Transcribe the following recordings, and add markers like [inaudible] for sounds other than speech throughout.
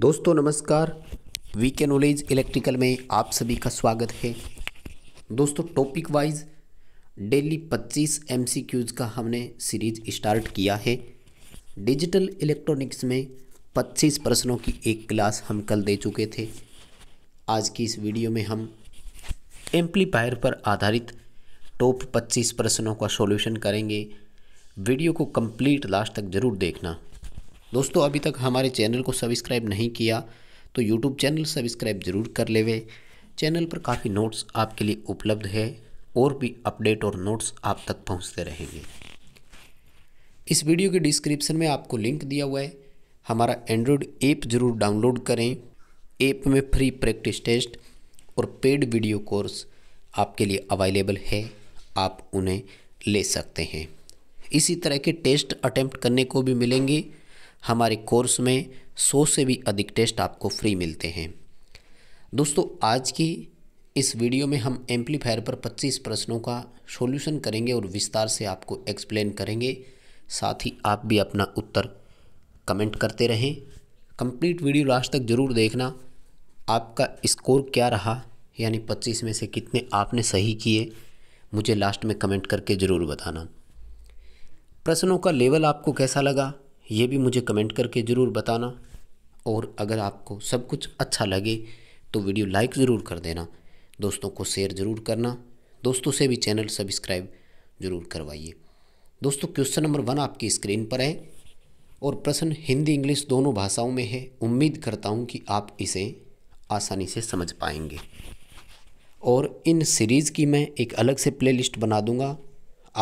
दोस्तों नमस्कार वी के नॉलेज इलेक्ट्रिकल में आप सभी का स्वागत है दोस्तों टॉपिक वाइज डेली 25 एमसीक्यूज का हमने सीरीज स्टार्ट किया है डिजिटल इलेक्ट्रॉनिक्स में 25 प्रश्नों की एक क्लास हम कल दे चुके थे आज की इस वीडियो में हम एम्पलीफायर पर आधारित टॉप 25 प्रश्नों का सॉल्यूशन करेंगे वीडियो को कंप्लीट लास्ट तक ज़रूर देखना दोस्तों अभी तक हमारे चैनल को सब्सक्राइब नहीं किया तो यूट्यूब चैनल सब्सक्राइब ज़रूर कर लेवे चैनल पर काफ़ी नोट्स आपके लिए उपलब्ध है और भी अपडेट और नोट्स आप तक पहुंचते रहेंगे इस वीडियो के डिस्क्रिप्शन में आपको लिंक दिया हुआ है हमारा एंड्रॉयड ऐप जरूर डाउनलोड करें ऐप में फ्री प्रैक्टिस टेस्ट और पेड वीडियो कोर्स आपके लिए अवेलेबल है आप उन्हें ले सकते हैं इसी तरह के टेस्ट अटैम्प्ट करने को भी मिलेंगे हमारे कोर्स में सौ से भी अधिक टेस्ट आपको फ्री मिलते हैं दोस्तों आज की इस वीडियो में हम एम्पलीफायर पर 25 प्रश्नों का सॉल्यूशन करेंगे और विस्तार से आपको एक्सप्लेन करेंगे साथ ही आप भी अपना उत्तर कमेंट करते रहें कंप्लीट वीडियो लास्ट तक ज़रूर देखना आपका स्कोर क्या रहा यानी पच्चीस में से कितने आपने सही किए मुझे लास्ट में कमेंट करके ज़रूर बताना प्रश्नों का लेवल आपको कैसा लगा ये भी मुझे कमेंट करके ज़रूर बताना और अगर आपको सब कुछ अच्छा लगे तो वीडियो लाइक ज़रूर कर देना दोस्तों को शेयर ज़रूर करना दोस्तों से भी चैनल सब्सक्राइब ज़रूर करवाइए दोस्तों क्वेश्चन नंबर वन आपकी स्क्रीन पर है और प्रश्न हिंदी इंग्लिश दोनों भाषाओं में है उम्मीद करता हूँ कि आप इसे आसानी से समझ पाएंगे और इन सीरीज़ की मैं एक अलग से प्लेलिस्ट बना दूंगा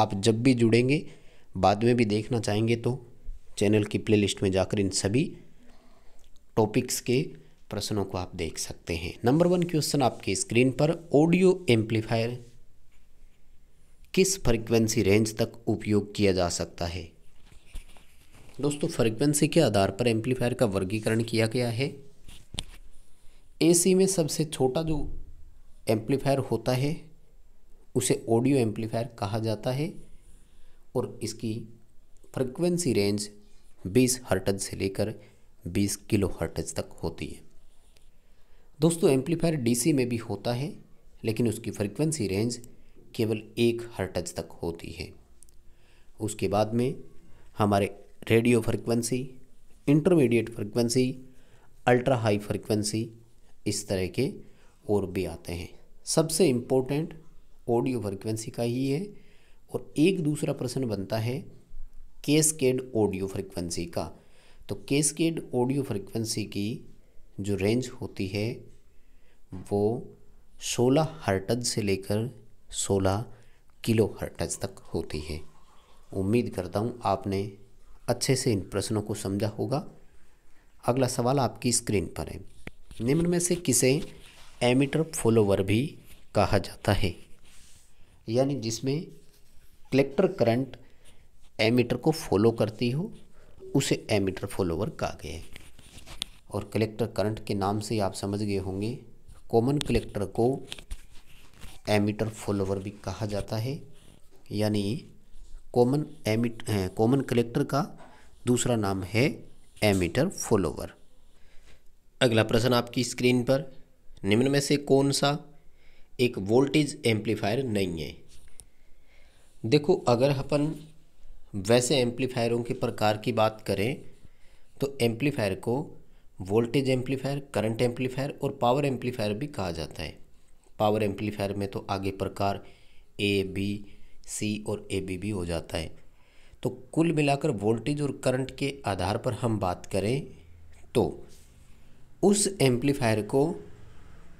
आप जब भी जुड़ेंगे बाद में भी देखना चाहेंगे तो चैनल की प्लेलिस्ट में जाकर इन सभी टॉपिक्स के प्रश्नों को आप देख सकते हैं नंबर वन क्वेश्चन आपके स्क्रीन पर ऑडियो एम्पलीफायर किस फ्रीक्वेंसी रेंज तक उपयोग किया जा सकता है दोस्तों फ्रीक्वेंसी के आधार पर एम्पलीफायर का वर्गीकरण किया गया है एसी में सबसे छोटा जो एम्पलीफायर होता है उसे ऑडियो एम्पलीफायर कहा जाता है और इसकी फ्रीक्वेंसी रेंज बीस हर्टज से लेकर बीस किलो हर्टज तक होती है दोस्तों एम्पलीफायर डीसी में भी होता है लेकिन उसकी फ्रीक्वेंसी रेंज केवल एक हर्टज तक होती है उसके बाद में हमारे radio frequency intermediate frequency ultra high frequency इस तरह के और भी आते हैं सबसे इम्पोर्टेंट ऑडियो फ्रीक्वेंसी का ही है और एक दूसरा प्रश्न बनता है केसकेड ऑडियो फ्रिक्वेंसी का तो केसकेड ऑडियो फ्रिक्वेंसी की जो रेंज होती है वो 16 हर्टज से लेकर 16 किलो हर्टज तक होती है उम्मीद करता हूँ आपने अच्छे से इन प्रश्नों को समझा होगा अगला सवाल आपकी स्क्रीन पर है निम्न में से किसे एमिटर फॉलोवर भी कहा जाता है यानी जिसमें कलेक्टर करंट एमीटर को फॉलो करती हो उसे एमीटर फॉलोवर कहा गया है और कलेक्टर करंट के नाम से आप समझ गए होंगे कॉमन कलेक्टर को एमीटर फॉलोवर भी कहा जाता है यानी कॉमन एमिट कॉमन कलेक्टर का दूसरा नाम है एमीटर फॉलोवर अगला प्रश्न आपकी स्क्रीन पर निम्न में से कौन सा एक वोल्टेज एम्पलीफायर नहीं है देखो अगर अपन वैसे एम्पलीफायरों के प्रकार की बात करें तो एम्पलीफायर को वोल्टेज एम्पलीफायर करंट एम्पलीफायर और पावर एम्पलीफायर भी कहा जाता है पावर एम्पलीफायर में तो आगे प्रकार ए बी सी और ए बी भी हो जाता है तो कुल मिलाकर वोल्टेज और करंट के आधार पर हम बात करें तो उस एम्पलीफायर को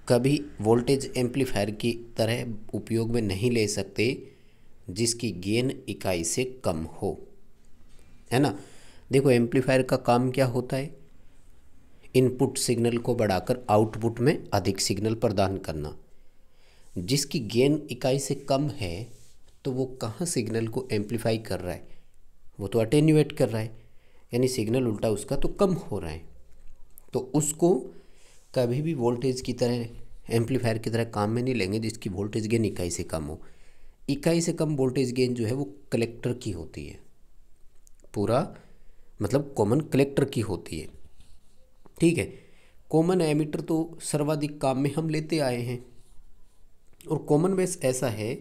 कभी वोल्टेज एम्पलीफायर की तरह उपयोग में नहीं ले सकते जिसकी गेन इकाई से कम हो है ना देखो एम्पलीफायर का काम क्या होता है इनपुट सिग्नल को बढ़ाकर आउटपुट में अधिक सिग्नल प्रदान करना जिसकी गेन इकाई से कम है तो वो कहाँ सिग्नल को एम्पलीफाई कर रहा है वो तो अटेन्यूएट कर रहा है यानी सिग्नल उल्टा उसका तो कम हो रहा है तो उसको कभी भी वोल्टेज की तरह एम्पलीफायर की तरह काम में नहीं लेंगे जिसकी वोल्टेज गेन इकाई से कम हो इकाई से कम वोल्टेज गेन जो है वो कलेक्टर की होती है पूरा मतलब कॉमन कलेक्टर की होती है ठीक है कॉमन एमिटर तो सर्वाधिक काम में हम लेते आए हैं और कॉमन बेस ऐसा है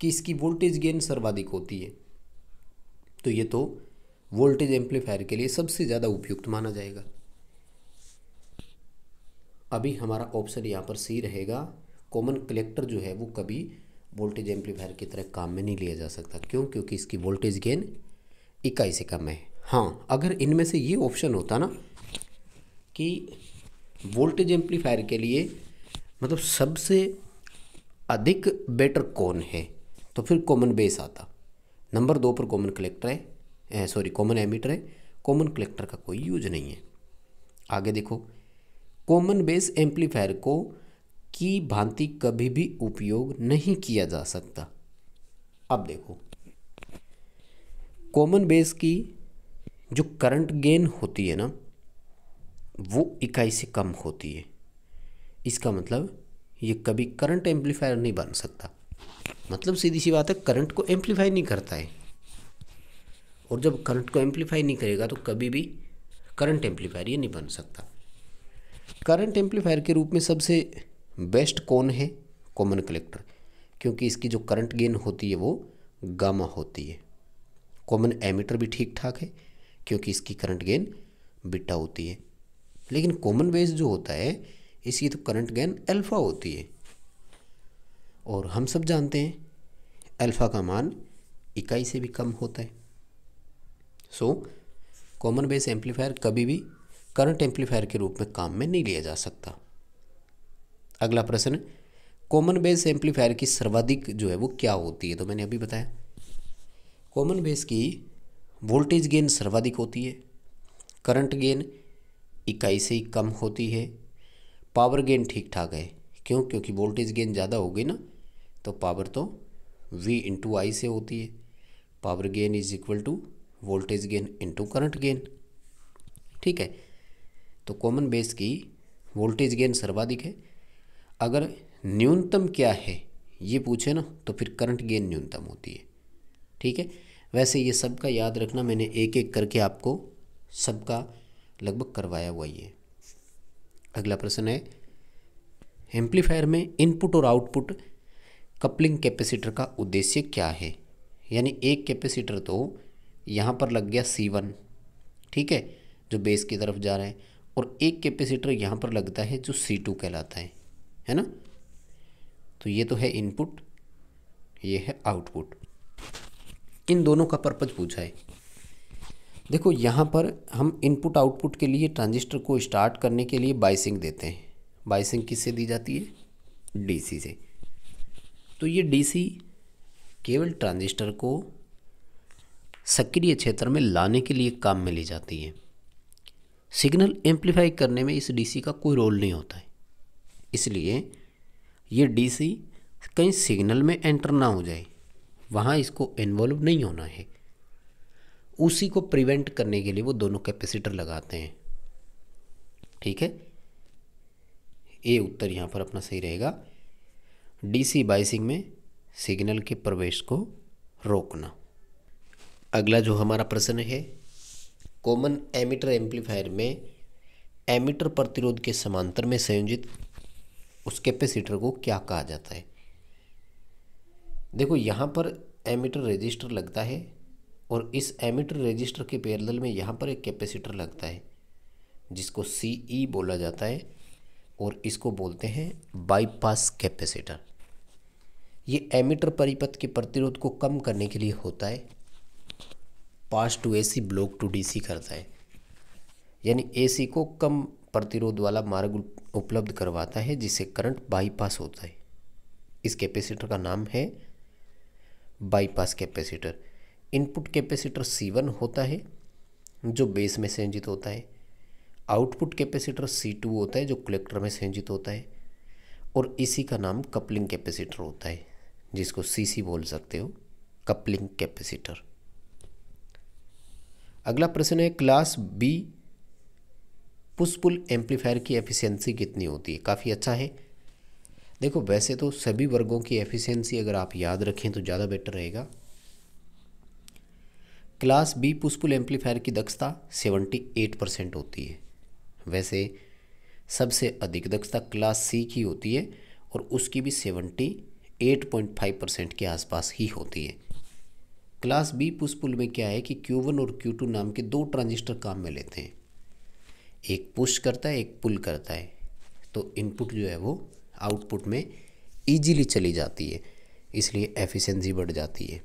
कि इसकी वोल्टेज गेन सर्वाधिक होती है तो ये तो वोल्टेज एम्पलीफायर के लिए सबसे ज़्यादा उपयुक्त माना जाएगा अभी हमारा ऑप्शन यहाँ पर सी रहेगा कॉमन कलेक्टर जो है वो कभी वोल्टेज एम्पलीफायर की तरह काम में नहीं लिया जा सकता क्यों क्योंकि इसकी वोल्टेज गेन इकाई से कम है हाँ अगर इनमें से ये ऑप्शन होता ना कि वोल्टेज एम्पलीफायर के लिए मतलब सबसे अधिक बेटर कौन है तो फिर कॉमन बेस आता नंबर दो पर कॉमन कलेक्टर है सॉरी कॉमन एमिटर है कॉमन कलेक्टर का कोई यूज नहीं है आगे देखो कॉमन बेस एम्पलीफायर को की भांति कभी भी उपयोग नहीं किया जा सकता अब देखो कॉमन बेस की जो करंट गेन होती है ना वो इकाई से कम होती है इसका मतलब ये कभी करंट एम्पलीफायर नहीं बन सकता मतलब सीधी सी बात है करंट को एम्पलीफाई नहीं करता है और जब करंट को एम्पलीफाई नहीं करेगा तो कभी भी करंट एम्पलीफायर ये नहीं बन सकता करंट एम्पलीफायर के रूप में सबसे बेस्ट कौन है कॉमन कलेक्टर क्योंकि इसकी जो करंट गेन होती है वो गामा होती है कॉमन एमीटर भी ठीक ठाक है क्योंकि इसकी करंट गेन बिटा होती है लेकिन कॉमन बेस जो होता है इसकी तो करंट गेन अल्फ़ा होती है और हम सब जानते हैं अल्फ़ा का मान इकाई से भी कम होता है सो कॉमन बेस एम्पलीफायर कभी भी करंट एम्पलीफायर के रूप में काम में नहीं लिया जा सकता अगला प्रश्न कॉमन बेस एम्पलीफायर की सर्वाधिक जो है वो क्या होती है तो मैंने अभी बताया कॉमन बेस की वोल्टेज गेन सर्वाधिक होती है करंट गेन इकाई से ही कम होती है पावर गेन ठीक ठाक है क्यों क्योंकि वोल्टेज गेन ज़्यादा हो गई ना तो पावर तो वी इंटू आई से होती है power gain is equal to voltage gain into current gain ठीक है तो कॉमन बेस की वोल्टेज गेन सर्वाधिक है अगर न्यूनतम क्या है ये पूछे ना तो फिर करंट गेन न्यूनतम होती है ठीक है वैसे ये सब का याद रखना मैंने एक एक करके आपको सबका लगभग करवाया हुआ ये अगला प्रश्न है एम्पलीफायर में इनपुट और आउटपुट कपलिंग कैपेसिटर का उद्देश्य क्या है यानी एक कैपेसिटर तो यहाँ पर लग गया सी वन ठीक है जो बेस की तरफ जा रहा है और एक कैपेसिटर यहाँ पर लगता है जो सी टू कहलाता है है ना तो ये तो है इनपुट ये है आउटपुट इन दोनों का पर्पज पूछा है देखो यहाँ पर हम इनपुट आउटपुट के लिए ट्रांजिस्टर को स्टार्ट करने के लिए बाइसिंग देते हैं बाइसिंग किससे दी जाती है डीसी से तो ये डीसी केवल ट्रांजिस्टर को सक्रिय क्षेत्र में लाने के लिए काम में ली जाती है सिग्नल एम्पलीफाई करने में इस डीसी का कोई रोल नहीं होता है इसलिए ये डीसी कहीं सिग्नल में एंटर ना हो जाए वहाँ इसको इन्वॉल्व नहीं होना है उसी को प्रिवेंट करने के लिए वो दोनों कैपेसिटर लगाते हैं ठीक है ए उत्तर यहाँ पर अपना सही रहेगा डीसी बाइसिंग में सिग्नल के प्रवेश को रोकना अगला जो हमारा प्रश्न है कॉमन एमिटर एम्पलीफायर में एमिटर प्रतिरोध के समांतर में संयोजित उस कैपेसिटर को क्या कहा जाता है देखो यहाँ पर एमिटर रजिस्टर लगता है और इस एमिटर रजिस्टर के पैरेलल में यहाँ पर एक कैपेसिटर लगता है जिसको सी ई e बोला जाता है और इसको बोलते हैं बाईपास कैपेसिटर ये एमिटर परिपथ के प्रतिरोध को कम करने के लिए होता है pass to AC block to DC करता है यानी एसी को कम प्रतिरोध वाला मार्ग उपलब्ध करवाता है जिससे करंट बाईपास होता है इस कैपेसिटर का नाम है bypass capacitor input capacitor C one होता है जो बेस में संयोजित होता है आउटपुट कैपेसिटर सी टू होता है जो कलेक्टर में संयोजित होता है और इसी का नाम कपलिंग कैपेसिटर होता है जिसको सी सी बोल सकते हो कपलिंग कैपेसिटर अगला प्रश्न है class B push pull amplifier की एफिशिएंसी कितनी होती है काफ़ी अच्छा है देखो वैसे तो सभी वर्गों की एफिशिएंसी अगर आप याद रखें तो ज़्यादा बेटर रहेगा class B push pull amplifier की दक्षता 78 परसेंट होती है वैसे सबसे अधिक दक्षता क्लास सी की होती है और उसकी भी 78.5 परसेंट के आसपास ही होती है क्लास बी पुश में क्या है कि Q1 और Q2 नाम के दो ट्रांजिस्टर काम में लेते हैं एक पुश करता है एक पुल करता है तो इनपुट जो है वो आउटपुट में ईजीली चली जाती है इसलिए एफिशिएंसी बढ़ जाती है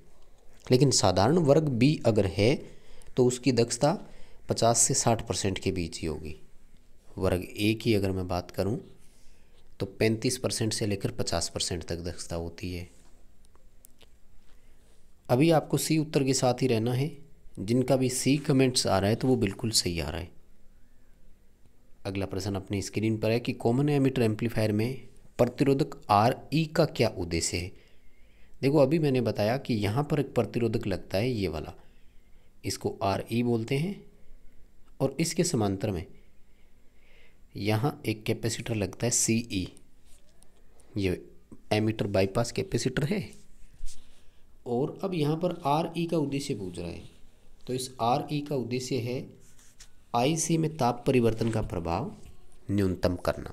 लेकिन साधारण वर्ग बी अगर है तो उसकी दक्षता 50 से 60 परसेंट के बीच ही होगी वर्ग ए की अगर मैं बात करूं तो 35 परसेंट से लेकर 50 परसेंट तक दक्षता होती है अभी आपको सी उत्तर के साथ ही रहना है जिनका भी सी कमेंट्स आ रहा है तो वो बिल्कुल सही आ रहा है अगला प्रश्न अपनी स्क्रीन पर है कि कॉमन एमिटर एम्पलीफायर में प्रतिरोधक आर ई e का क्या उद्देश्य है देखो अभी मैंने बताया कि यहाँ पर एक प्रतिरोधक लगता है ये वाला इसको आर ई e बोलते हैं और इसके समांतर में यहाँ एक कैपेसिटर लगता है सी ई e। ये एमीटर बाईपास कैपेसिटर है और अब यहाँ पर आर ई का उद्देश्य पूछ रहा है तो इस आर ई का उद्देश्य है आईसी में ताप परिवर्तन का प्रभाव न्यूनतम करना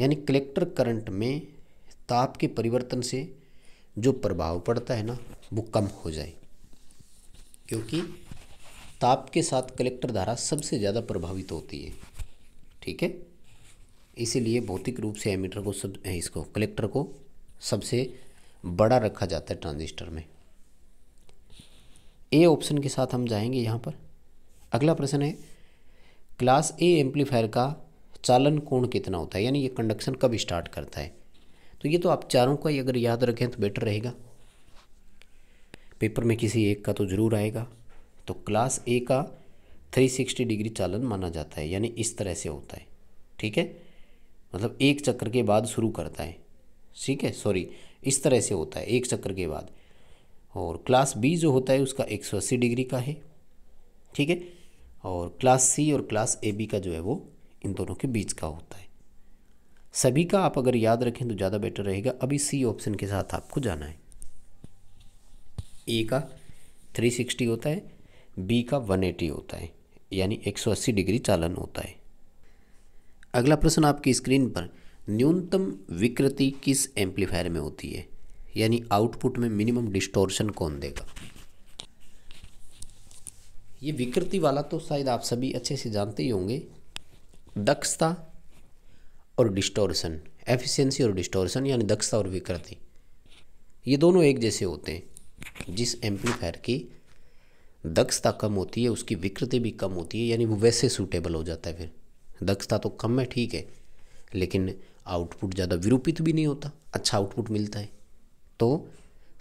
यानी कलेक्टर करंट में ताप के परिवर्तन से जो प्रभाव पड़ता है ना वो कम हो जाए क्योंकि ताप के साथ कलेक्टर धारा सबसे ज़्यादा प्रभावित होती है ठीक है इसीलिए भौतिक रूप से एमीटर को सब इसको कलेक्टर को सबसे बड़ा रखा जाता है ट्रांजिस्टर में ए ऑप्शन के साथ हम जाएंगे यहाँ पर अगला प्रश्न है क्लास ए एम्पलीफायर का चालन कोण कितना होता है यानी ये कंडक्शन कब स्टार्ट करता है तो ये तो आप चारों का ही अगर याद रखें तो बेटर रहेगा पेपर में किसी एक का तो ज़रूर आएगा तो क्लास ए का 360 डिग्री चालन माना जाता है यानी इस तरह से होता है ठीक है मतलब एक चक्र के बाद शुरू करता है ठीक है सॉरी इस तरह से होता है एक चक्र के बाद और क्लास बी जो होता है उसका 180 डिग्री का है ठीक है और क्लास सी और क्लास ए बी का जो है वो इन दोनों के बीच का होता है सभी का आप अगर याद रखें तो ज़्यादा बेटर रहेगा अभी सी ऑप्शन के साथ आपको जाना है ए का 360 होता है बी का 180 होता है यानी 180 डिग्री चालन होता है अगला प्रश्न आपकी स्क्रीन पर न्यूनतम विकृति किस एम्पलीफायर में होती है यानी आउटपुट में मिनिमम डिस्टोर्शन कौन देगा ये विकृति वाला तो शायद आप सभी अच्छे से जानते ही होंगे दक्षता और डिस्टोरेशन एफिशिएंसी और डिस्टोरेशन यानी दक्षता और विकृति ये दोनों एक जैसे होते हैं जिस एम्पलीफायर की दक्षता कम होती है उसकी विकृति भी कम होती है यानी वो वैसे सूटेबल हो जाता है फिर दक्षता तो कम है ठीक है लेकिन आउटपुट ज़्यादा विरूपित भी नहीं होता अच्छा आउटपुट मिलता है तो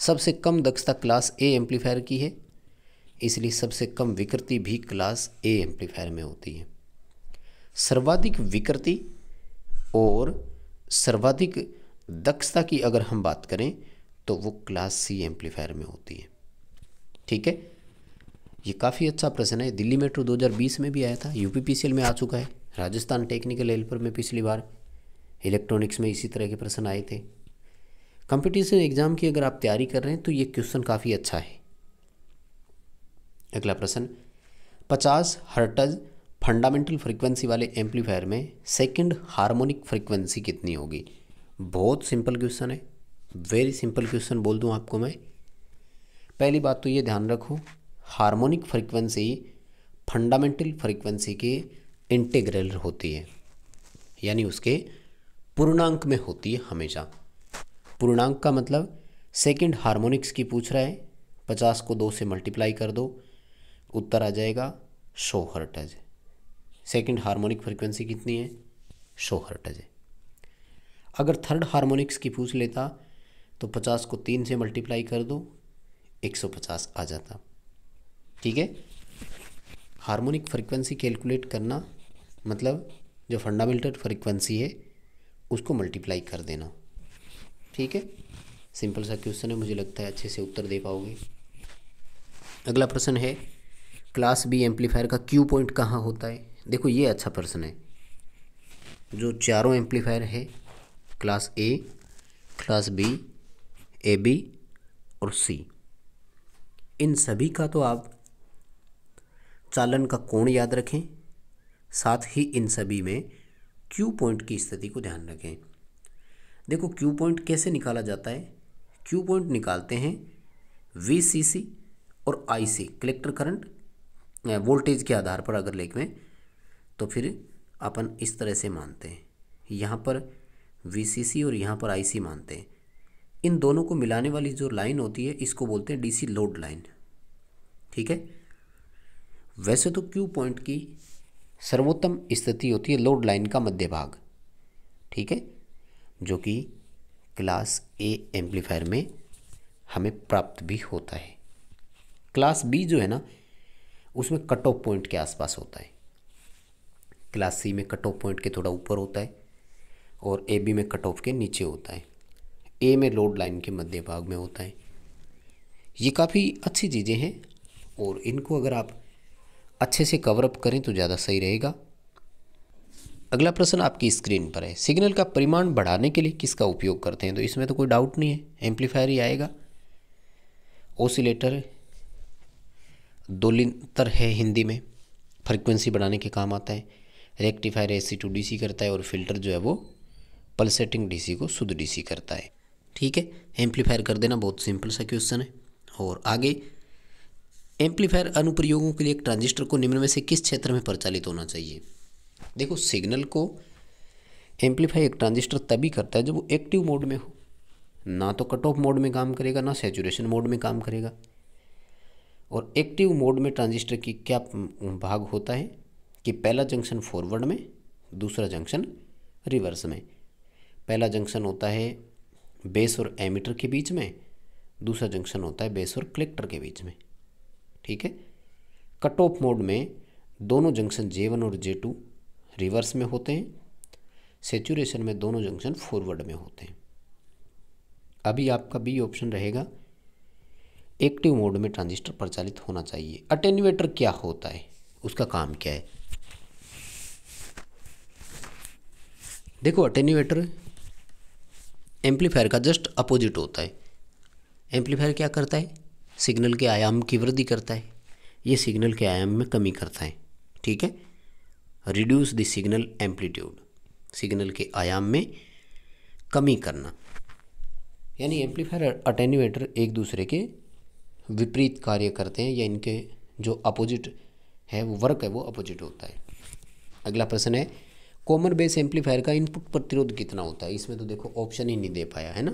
सबसे कम दक्षता क्लास ए एम्पलीफायर की है इसलिए सबसे कम विकृति भी क्लास ए एम्पलीफायर में होती है सर्वाधिक विकृति और सर्वाधिक दक्षता की अगर हम बात करें तो वो क्लास सी एम्पलीफायर में होती है ठीक है ये काफ़ी अच्छा प्रश्न है दिल्ली मेट्रो 2020 में भी आया था यूपीपीसीएल में आ चुका है राजस्थान टेक्निकल हेल्पर में पिछली बार इलेक्ट्रॉनिक्स में इसी तरह के प्रश्न आए थे कंपटीशन एग्ज़ाम की अगर आप तैयारी कर रहे हैं तो ये क्वेश्चन काफ़ी अच्छा है अगला प्रश्न पचास हर्टज फंडामेंटल फ्रीक्वेंसी वाले एम्पलीफायर में सेकंड हार्मोनिक फ्रीक्वेंसी कितनी होगी बहुत सिंपल क्वेश्चन है वेरी सिंपल क्वेश्चन बोल दूँ आपको मैं पहली बात तो ये ध्यान रखो हार्मोनिक फ्रीक्वेंसी फंडामेंटल फ्रीक्वेंसी के इंटीग्रल होती है यानी उसके पूर्णांक में होती है हमेशा पूर्णांक का मतलब सेकेंड हारमोनिक्स की पूछ रहा है पचास को दो से मल्टीप्लाई कर दो उत्तर आ जाएगा सो हर्टज सेकंड हार्मोनिक फ्रीक्वेंसी कितनी है सो हर्टज है अगर थर्ड हार्मोनिक्स की पूछ लेता तो पचास को तीन से मल्टीप्लाई कर दो एक सौ पचास आ जाता ठीक है हार्मोनिक फ्रीक्वेंसी कैलकुलेट करना मतलब जो फंडामेंटल फ्रीक्वेंसी है उसको मल्टीप्लाई कर देना ठीक है सिंपल सा क्वेश्चन है मुझे लगता है अच्छे से उत्तर दे पाओगे अगला प्रश्न है क्लास बी एम्पलीफायर का क्यू पॉइंट कहाँ होता है देखो ये अच्छा प्रश्न है जो चारों एम्पलीफायर है class A class B A B और सी इन सभी का तो आप चालन का कोण याद रखें साथ ही इन सभी में क्यू पॉइंट की स्थिति को ध्यान रखें देखो क्यू पॉइंट कैसे निकाला जाता है क्यू पॉइंट निकालते हैं वी सी सी और I C collector current voltage के आधार पर अगर लेख में तो फिर अपन इस तरह से मानते हैं यहाँ पर वी और यहाँ पर आई मानते हैं इन दोनों को मिलाने वाली जो लाइन होती है इसको बोलते हैं डीसी लोड लाइन ठीक है वैसे तो क्यू पॉइंट की सर्वोत्तम स्थिति होती है लोड लाइन का मध्य भाग ठीक है जो कि क्लास ए एम्पलीफायर में हमें प्राप्त भी होता है क्लास बी जो है ना उसमें कट ऑफ पॉइंट के आसपास होता है क्लास सी में कट ऑफ पॉइंट के थोड़ा ऊपर होता है और ए बी में कट ऑफ के नीचे होता है ए में लोड लाइन के मध्य भाग में होता है ये काफ़ी अच्छी चीज़ें हैं और इनको अगर आप अच्छे से कवरअप करें तो ज़्यादा सही रहेगा अगला प्रश्न आपकी स्क्रीन पर है सिग्नल का परिमाण बढ़ाने के लिए किसका उपयोग करते हैं तो इसमें तो कोई डाउट नहीं है एम्पलीफायर ही आएगा ओसिलेटर दो लिंतर है हिंदी में फ्रिक्वेंसी बढ़ाने के काम आता है rectifier A C to D C करता है और फिल्टर जो है वो पल्सेटिंग डी सी को शुद्ध डी सी करता है ठीक है एम्पलीफायर कर देना बहुत सिंपल सा क्वेश्चन है और आगे एम्पलीफायर अनुप्रयोगों के लिए एक ट्रांजिस्टर को निम्न में से किस क्षेत्र में प्रचालित होना चाहिए देखो सिग्नल को एम्पलीफाई एक ट्रांजिस्टर तभी करता है जब वो एक्टिव मोड में हो ना तो कट ऑफ मोड में काम करेगा ना सेचुरेशन मोड में काम करेगा और एक्टिव मोड में ट्रांजिस्टर की क्या भाग होता है कि पहला जंक्शन फॉरवर्ड में दूसरा जंक्शन रिवर्स में पहला जंक्शन होता है बेस और एमिटर के बीच में दूसरा जंक्शन होता है बेस और कलेक्टर के बीच में ठीक है कट ऑफ मोड में दोनों जंक्शन जे वन और जे टू रिवर्स में होते हैं सेचुरेशन में दोनों जंक्शन फॉरवर्ड में होते हैं अभी आपका बी ऑप्शन रहेगा एक्टिव मोड में ट्रांजिस्टर प्रचालित होना चाहिए अटेन्यूएटर क्या होता है उसका काम क्या है देखो अटेन्यूएटर एम्पलीफायर का जस्ट अपोजिट होता है एम्पलीफायर क्या करता है सिग्नल के आयाम की वृद्धि करता है ये सिग्नल के आयाम में कमी करता है ठीक है reduce the signal amplitude signal के आयाम में कमी करना यानी एम्पलीफायर अटेन्यूएटर एक दूसरे के विपरीत कार्य करते हैं या इनके जो अपोजिट है वो वर्क है वो अपोजिट होता है अगला प्रश्न है कॉमन बेस एम्पलीफायर का इनपुट प्रतिरोध कितना होता है इसमें तो देखो ऑप्शन ही नहीं दे पाया है ना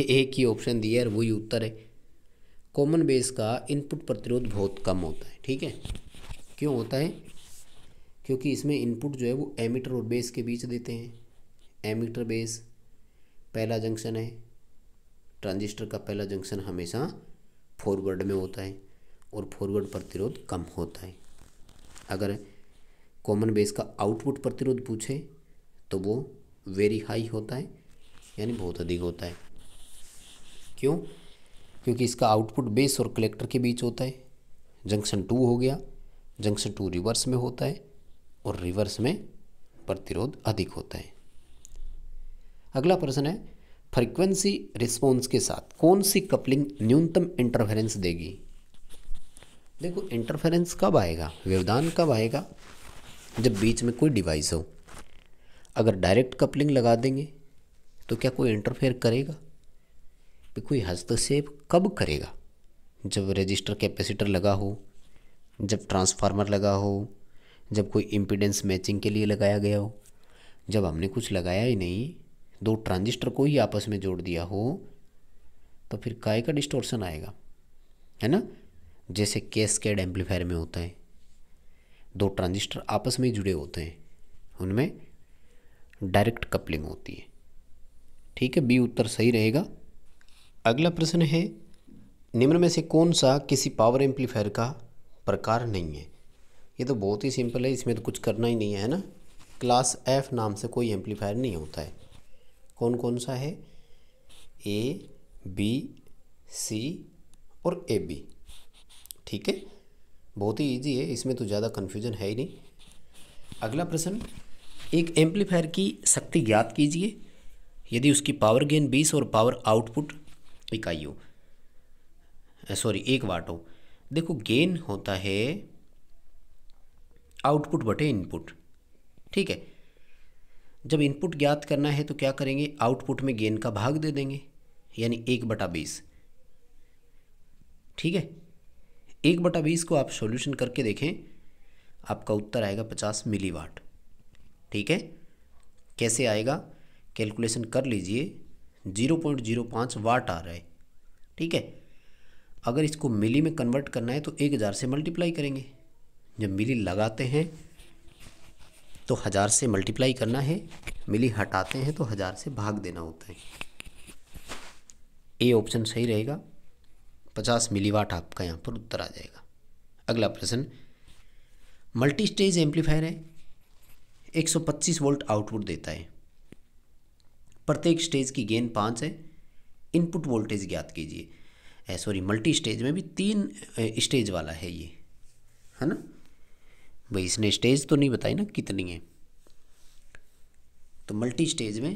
[laughs] एक ही ऑप्शन दिया है वही उत्तर है कॉमन बेस का इनपुट प्रतिरोध बहुत कम होता है ठीक है क्यों होता है क्योंकि इसमें इनपुट जो है वो एमीटर और बेस के बीच देते हैं एमीटर बेस पहला जंक्शन है ट्रांजिस्टर का पहला जंक्शन हमेशा फॉरवर्ड में होता है और फॉरवर्ड प्रतिरोध कम होता है अगर कॉमन बेस का आउटपुट प्रतिरोध पूछे तो वो वेरी हाई होता है यानी बहुत अधिक होता है क्यों क्योंकि इसका आउटपुट बेस और कलेक्टर के बीच होता है जंक्शन टू हो गया जंक्शन टू रिवर्स में होता है और रिवर्स में प्रतिरोध अधिक होता है अगला प्रश्न है फ्रीक्वेंसी रिस्पॉन्स के साथ कौन सी कपलिंग न्यूनतम इंटरफेरेंस देगी देखो इंटरफेरेंस कब आएगा व्यवधान कब आएगा जब बीच में कोई डिवाइस हो अगर डायरेक्ट कपलिंग लगा देंगे तो क्या कोई इंटरफेयर करेगा कोई हस्तक्षेप कब करेगा जब रजिस्टर कैपेसिटर लगा हो जब ट्रांसफार्मर लगा हो जब कोई इम्पिडेंस मैचिंग के लिए लगाया गया हो जब हमने कुछ लगाया ही नहीं दो ट्रांजिस्टर को ही आपस में जोड़ दिया हो तो फिर काय का डिस्टोर्शन आएगा है ना जैसे कैस्केड एम्पलीफायर में होता है दो ट्रांजिस्टर आपस में जुड़े होते हैं उनमें डायरेक्ट कपलिंग होती है ठीक है बी उत्तर सही रहेगा अगला प्रश्न है निम्न में से कौन सा किसी पावर एम्पलीफायर का प्रकार नहीं है ये तो बहुत ही सिंपल है इसमें तो कुछ करना ही नहीं है ना क्लास एफ नाम से कोई एम्पलीफायर नहीं होता है कौन कौन सा है ए बी सी और ए बी ठीक है बहुत ही इजी है इसमें तो ज़्यादा कन्फ्यूजन है ही नहीं अगला प्रश्न एक एम्पलीफायर की शक्ति ज्ञात कीजिए यदि उसकी पावर गेन बीस और पावर आउटपुट इकाई हो सॉरी एक वाट हो देखो गेन होता है आउटपुट बटे इनपुट ठीक है जब इनपुट ज्ञात करना है तो क्या करेंगे आउटपुट में गेन का भाग दे देंगे यानी एक बटा बीस ठीक है एक बटा बीस को आप सॉल्यूशन करके देखें आपका उत्तर आएगा पचास मिली वाट ठीक है कैसे आएगा कैलकुलेशन कर लीजिए जीरो पॉइंट जीरो पाँच वाट आ रहा है ठीक है अगर इसको मिली में कन्वर्ट करना है तो एक हज़ार से मल्टीप्लाई करेंगे जब मिली लगाते हैं तो हज़ार से मल्टीप्लाई करना है मिली हटाते हैं तो हज़ार से भाग देना होता है ए ऑप्शन सही रहेगा पचास मिली वाट आपका यहाँ पर उत्तर आ जाएगा अगला प्रश्न मल्टी स्टेज एम्पलीफायर है 125 वोल्ट आउटपुट देता है प्रत्येक स्टेज की गेंद पाँच है इनपुट वोल्टेज ज्ञात कीजिए सॉरी मल्टी स्टेज में भी तीन स्टेज वाला है ये है ना भाई इसने स्टेज तो नहीं बताई ना कितनी है तो मल्टी स्टेज में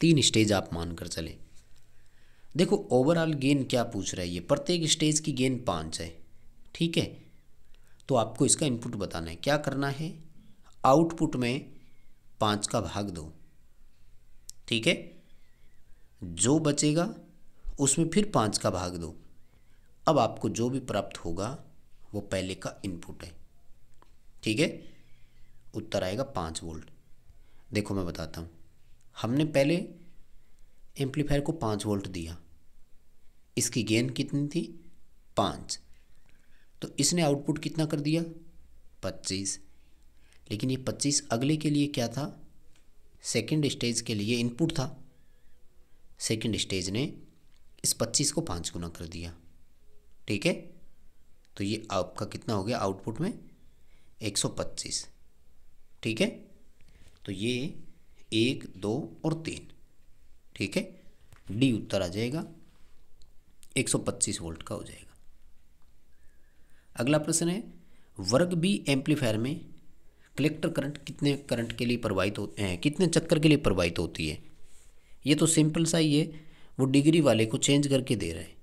तीन स्टेज आप मानकर चले देखो ओवरऑल गेन क्या पूछ रहा है ये प्रत्येक स्टेज की गेन पाँच है ठीक है तो आपको इसका इनपुट बताना है क्या करना है आउटपुट में पाँच का भाग दो ठीक है जो बचेगा उसमें फिर पाँच का भाग दो अब आपको जो भी प्राप्त होगा वो पहले का इनपुट है ठीक है उत्तर आएगा पाँच वोल्ट देखो मैं बताता हूँ हमने पहले एम्पलीफायर को पाँच वोल्ट दिया इसकी गेंद कितनी थी पाँच तो इसने आउटपुट कितना कर दिया पच्चीस लेकिन ये पच्चीस अगले के लिए क्या था सेकंड स्टेज के लिए इनपुट था सेकंड स्टेज ने इस पच्चीस को पाँच गुना कर दिया ठीक है तो ये आपका कितना हो गया आउटपुट में एक सौ पच्चीस ठीक है तो ये एक दो और तीन ठीक है डी उत्तर आ जाएगा एक सौ पच्चीस वोल्ट का हो जाएगा अगला प्रश्न है वर्ग बी एम्पलीफायर में कलेक्टर करंट कितने करंट के लिए प्रवाहित होते हैं कितने चक्कर के लिए प्रवाहित होती है ये तो सिंपल सा ही है वो डिग्री वाले को चेंज करके दे रहे हैं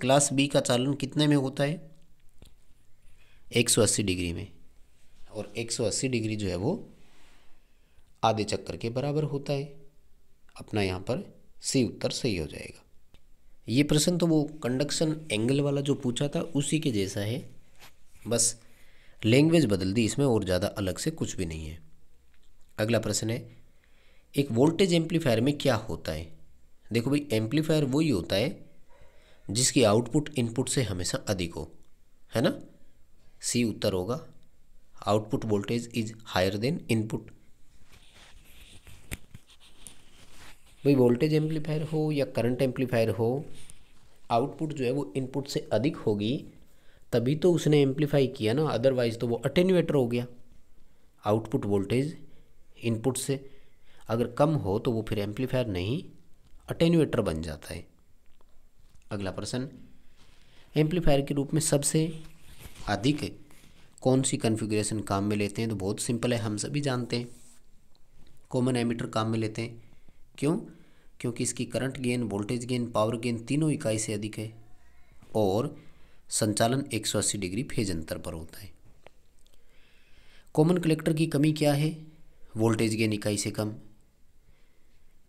क्लास बी का चालन कितने में होता है 180 डिग्री में और 180 डिग्री जो है वो आधे चक्कर के बराबर होता है अपना यहाँ पर सी उत्तर सही हो जाएगा ये प्रश्न तो वो कंडक्शन एंगल वाला जो पूछा था उसी के जैसा है बस लैंग्वेज बदल दी इसमें और ज़्यादा अलग से कुछ भी नहीं है अगला प्रश्न है एक वोल्टेज एम्पलीफायर में क्या होता है देखो भाई एम्पलीफायर वही होता है जिसकी आउटपुट इनपुट से हमेशा अधिक हो है ना सी उत्तर होगा output voltage is higher than input भाई वोल्टेज एम्पलीफायर हो या करंट एम्पलीफायर हो आउटपुट जो है वो इनपुट से अधिक होगी तभी तो उसने एम्पलीफाई किया ना अदरवाइज़ तो वो अटेन्यूएटर हो गया आउटपुट वोल्टेज इनपुट से अगर कम हो तो वो फिर एम्पलीफायर नहीं अटेन्यूएटर बन जाता है अगला प्रश्न एम्पलीफायर के रूप में सबसे अधिक कौन सी कन्फिग्रेशन काम में लेते हैं तो बहुत सिंपल है हम सभी जानते हैं कॉमन एमीटर काम में लेते हैं क्यों क्योंकि इसकी current gain voltage gain power gain तीनों इकाई से अधिक है और संचालन एक डिग्री फेज अंतर पर होता है कॉमन कलेक्टर की कमी क्या है वोल्टेज गेन इकाई से कम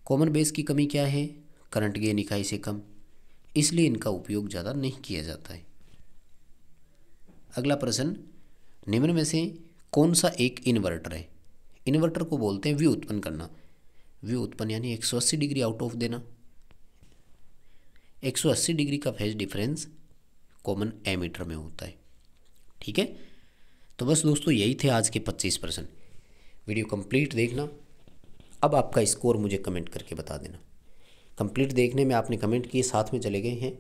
कॉमन बेस की कमी क्या है करंट गेन इकाई से कम इसलिए इनका उपयोग ज़्यादा नहीं किया जाता है अगला प्रश्न निम्न में से कौन सा एक इन्वर्टर है इन्वर्टर को बोलते हैं व्यू उत्पन्न करना व्यू उत्पन्न यानी एक सौ अस्सी डिग्री आउट ऑफ देना एक सौ अस्सी डिग्री का फेज डिफरेंस कॉमन एमीटर में होता है ठीक है तो बस दोस्तों यही थे आज के पच्चीस परसेंट वीडियो कंप्लीट देखना अब आपका स्कोर मुझे कमेंट करके बता देना कंप्लीट देखने में आपने कमेंट किए साथ में चले गए हैं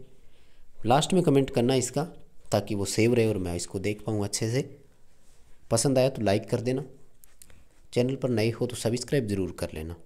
लास्ट में कमेंट करना इसका ताकि वो सेव रहे और मैं इसको देख पाऊँ अच्छे से पसंद आया तो लाइक कर देना चैनल पर नए हो तो सब्सक्राइब ज़रूर कर लेना